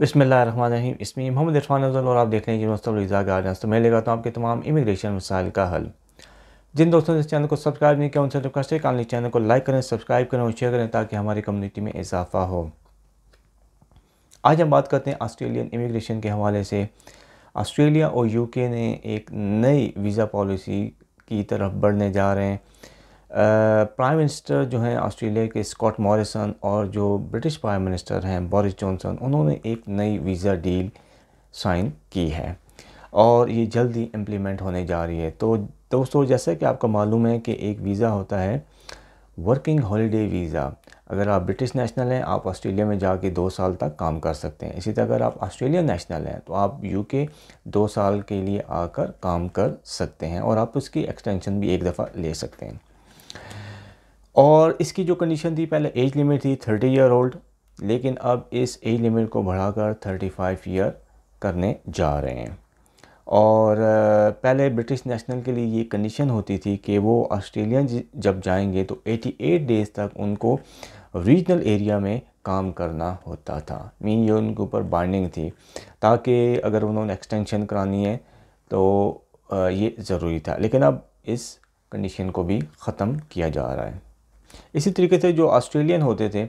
बसमीम इसमें मोहम्मद इरफान अफजल और आप देख रहे हैं यूनिवर्सिटी ऑफ तो मैं लेगा तो आपके तमाम इमिग्रेशन मसाइल का हल जिन दोस्तों ने इस चैनल को सब्सक्राइब नहीं किया उनसे रिक्वेस्ट है कानली चैनल को लाइक करें सब्सक्राइब करें और शेयर करें ताकि हमारी कम्युनिटी में इजाफा हो आज हम बात करते हैं ऑस्ट्रेलियन इमिग्रेशन के हवाले से ऑस्ट्रेलिया और यूके ने एक नई वीज़ा पॉलिसी की तरफ बढ़ने जा रहे हैं प्राइम मिनिस्टर जो हैं ऑस्ट्रेलिया के स्कॉट मॉरिसन और जो ब्रिटिश प्राइम मिनिस्टर हैं बोरिस जॉनसन उन्होंने एक नई वीज़ा डील साइन की है और ये जल्दी इम्प्लीमेंट होने जा रही है तो दोस्तों जैसा कि आपको मालूम है कि एक वीज़ा होता है वर्किंग हॉलीडे वीज़ा अगर आप ब्रिटिश नेशनल हैं आप ऑस्ट्रेलिया में जाके दो साल तक काम कर सकते हैं इसी तरह अगर आप ऑस्ट्रेलियन नेशनल हैं तो आप यूके दो साल के लिए आकर काम कर सकते हैं और आप उसकी एक्सटेंशन भी एक दफ़ा ले सकते हैं और इसकी जो कंडीशन थी पहले एज लिमिट थी थर्टी ईयर ओल्ड लेकिन अब इस एज लिमिट को बढ़ाकर थर्टी फाइव ईयर करने जा रहे हैं और पहले ब्रिटिश नेशनल के लिए ये कंडीशन होती थी कि वो ऑस्ट्रेलियन जब जाएंगे तो 88 डेज़ तक उनको रीजनल एरिया में काम करना होता था मीन ये उनके ऊपर बाइंडिंग थी ताकि अगर उन्होंने एक्सटेंशन करानी है तो ये ज़रूरी था लेकिन अब इस कंडीशन को भी ख़त्म किया जा रहा है इसी तरीके से जो ऑस्ट्रेलियन होते थे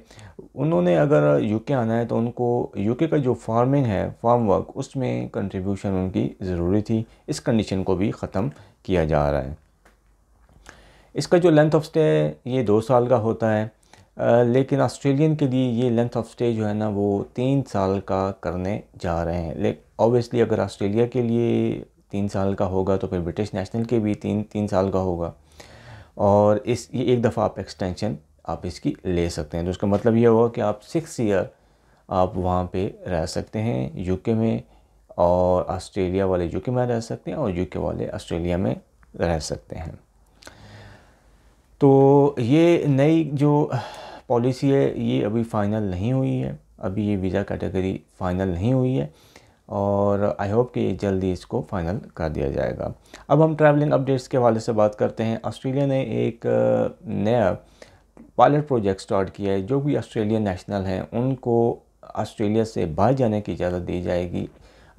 उन्होंने अगर यूके आना है तो उनको यूके का जो फार्मिंग है फार्म वर्क उसमें कंट्रीब्यूशन उनकी ज़रूरी थी इस कंडीशन को भी ख़त्म किया जा रहा है इसका जो लेंथ ऑफ स्टे ये दो साल का होता है आ, लेकिन ऑस्ट्रेलियन के लिए ये लेंथ ऑफ स्टे जो है ना वो तीन साल का करने जा रहे हैं लेकिन ऑब्वियसली अगर ऑस्ट्रेलिया के लिए तीन साल का होगा तो फिर ब्रिटिश नेशनल के भी तीन तीन साल का होगा और इस ये एक दफ़ा आप एक्सटेंशन आप इसकी ले सकते हैं तो इसका मतलब ये हुआ कि आप सिक्स ईयर आप वहाँ पे रह सकते हैं यूके में और ऑस्ट्रेलिया वाले यूके में रह सकते हैं और यूके वाले ऑस्ट्रेलिया में रह सकते हैं तो ये नई जो पॉलिसी है ये अभी फ़ाइनल नहीं हुई है अभी ये वीज़ा कैटेगरी फ़ाइनल नहीं हुई है और आई होप कि जल्दी इसको फाइनल कर दिया जाएगा अब हम ट्रैवलिंग अपडेट्स के हवाले से बात करते हैं ऑस्ट्रेलिया ने एक नया पायलट प्रोजेक्ट स्टार्ट किया है जो भी ऑस्ट्रेलियन नेशनल हैं उनको ऑस्ट्रेलिया से बाहर जाने की इजाज़त दी जाएगी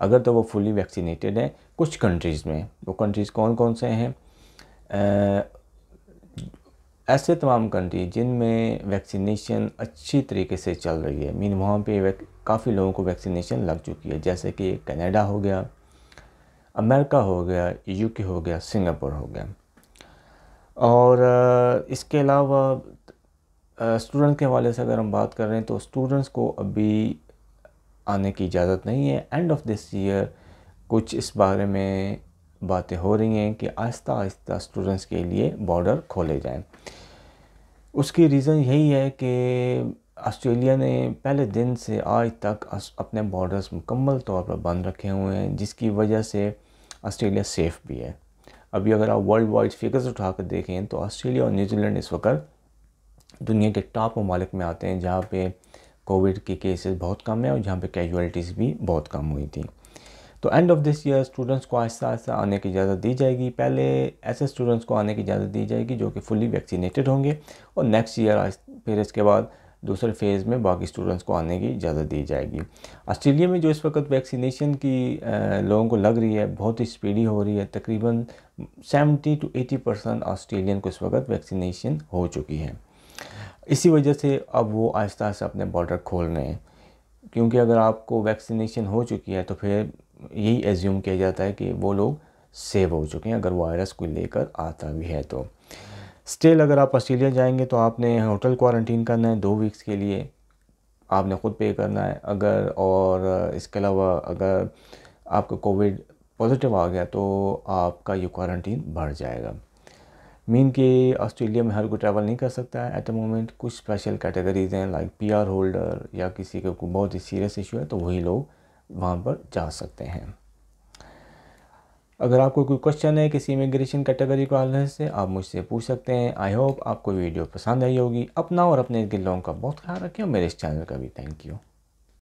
अगर तो वो फुली वैक्सीनेटेड हैं कुछ कंट्रीज़ में वो कंट्रीज़ कौन कौन से हैं ऐसे तमाम कंट्री जिनमें वैक्सीनेशन अच्छी तरीके से चल रही है मीन वहाँ पे काफ़ी लोगों को वैक्सीनेशन लग चुकी है जैसे कि कनाडा हो गया अमेरिका हो गया यूके हो गया सिंगापुर हो गया और इसके अलावा स्टूडेंट के हवाले से अगर हम बात कर रहे हैं तो स्टूडेंट्स को अभी आने की इजाज़त नहीं है एंड ऑफ दिस ईयर कुछ इस बारे में बातें हो रही हैं कि आहिस्ता आहिस्ता स्टूडेंट्स के लिए बॉर्डर खोले जाएं उसकी रीज़न यही है कि ऑस्ट्रेलिया ने पहले दिन से आज तक अपने बॉर्डर्स मुकम्मल तौर पर बंद रखे हुए हैं जिसकी वजह से ऑस्ट्रेलिया सेफ़ भी है अभी अगर आप वर्ल्ड वाइड फिगर्स उठा कर देखें तो ऑस्ट्रेलिया और न्यूजीलैंड इस वक्त दुनिया के टॉप ममालिक में आते हैं जहाँ पे कोविड के केसेस बहुत कम हैं और जहाँ पे कैजुअलिटीज़ भी बहुत कम हुई थी तो end of this year students को आहिस्ता आहिस्ता आने की इजाज़त दी जाएगी पहले ऐसे स्टूडेंट्स को आने की इजाज़त दी जाएगी जो कि फुली वैक्सीनेटेड होंगे और नेक्स्ट ईयर फिर इसके बाद दूसरे फेज़ में बाकी स्टूडेंट्स को आने की इजाज़त दी जाएगी ऑस्ट्रेलिया में जो इस वक्त वैक्सीनेशन की लोगों को लग रही है बहुत ही स्पीडी हो रही है तकरीबन 70 टू 80 परसेंट ऑस्ट्रेलियन को इस वक्त वैक्सीनेशन हो चुकी है इसी वजह से अब वो आहिस्ता आहिस्ता अपने बॉर्डर खोल रहे हैं क्योंकि अगर आपको वैक्सीनेशन हो चुकी है तो फिर यही एज्यूम किया जाता है कि वो लोग सेव हो चुके हैं अगर वायरस को लेकर आता भी है तो स्टिल अगर आप ऑस्ट्रेलिया जाएंगे तो आपने होटल क्वारंटीन करना है दो वीक्स के लिए आपने ख़ुद पे करना है अगर और इसके अलावा अगर आपका कोविड पॉजिटिव आ गया तो आपका ये क्वारंटीन बढ़ जाएगा मीन कि ऑस्ट्रेलिया में हर कोई ट्रैवल नहीं कर सकता है एट द मोमेंट कुछ स्पेशल कैटेगरीज हैं लाइक पीआर होल्डर या किसी के को बहुत ही सीरियस इशू है तो वही लोग वहाँ पर जा सकते हैं अगर आपको कोई क्वेश्चन है किसी इमिग्रेशन कैटेगरी को आने से आप मुझसे पूछ सकते हैं आई होप आपको वीडियो पसंद आई होगी अपना और अपने गिल्लों का बहुत ख्याल रखें और मेरे इस चैनल का भी थैंक यू